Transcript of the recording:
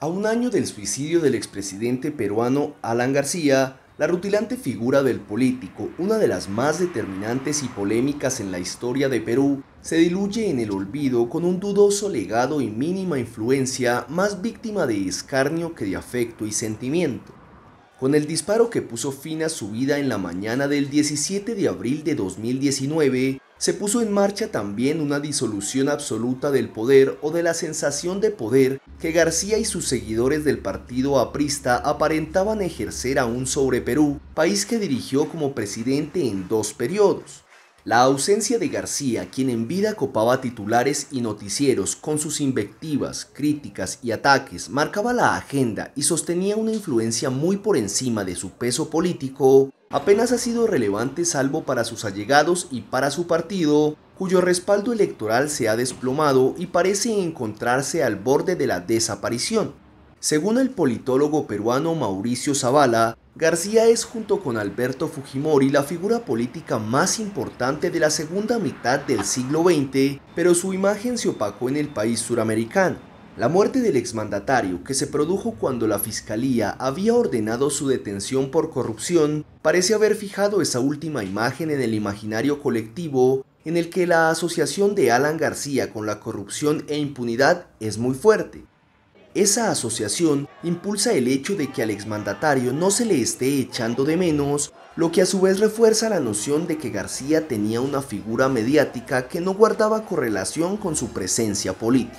A un año del suicidio del expresidente peruano Alan García, la rutilante figura del político, una de las más determinantes y polémicas en la historia de Perú, se diluye en el olvido con un dudoso legado y mínima influencia, más víctima de escarnio que de afecto y sentimiento. Con el disparo que puso fin a su vida en la mañana del 17 de abril de 2019, se puso en marcha también una disolución absoluta del poder o de la sensación de poder que García y sus seguidores del partido aprista aparentaban ejercer aún sobre Perú, país que dirigió como presidente en dos periodos. La ausencia de García, quien en vida copaba titulares y noticieros con sus invectivas, críticas y ataques, marcaba la agenda y sostenía una influencia muy por encima de su peso político, apenas ha sido relevante salvo para sus allegados y para su partido, cuyo respaldo electoral se ha desplomado y parece encontrarse al borde de la desaparición. Según el politólogo peruano Mauricio Zavala, García es junto con Alberto Fujimori la figura política más importante de la segunda mitad del siglo XX, pero su imagen se opacó en el país suramericano. La muerte del exmandatario, que se produjo cuando la Fiscalía había ordenado su detención por corrupción, parece haber fijado esa última imagen en el imaginario colectivo en el que la asociación de Alan García con la corrupción e impunidad es muy fuerte. Esa asociación impulsa el hecho de que al exmandatario no se le esté echando de menos, lo que a su vez refuerza la noción de que García tenía una figura mediática que no guardaba correlación con su presencia política.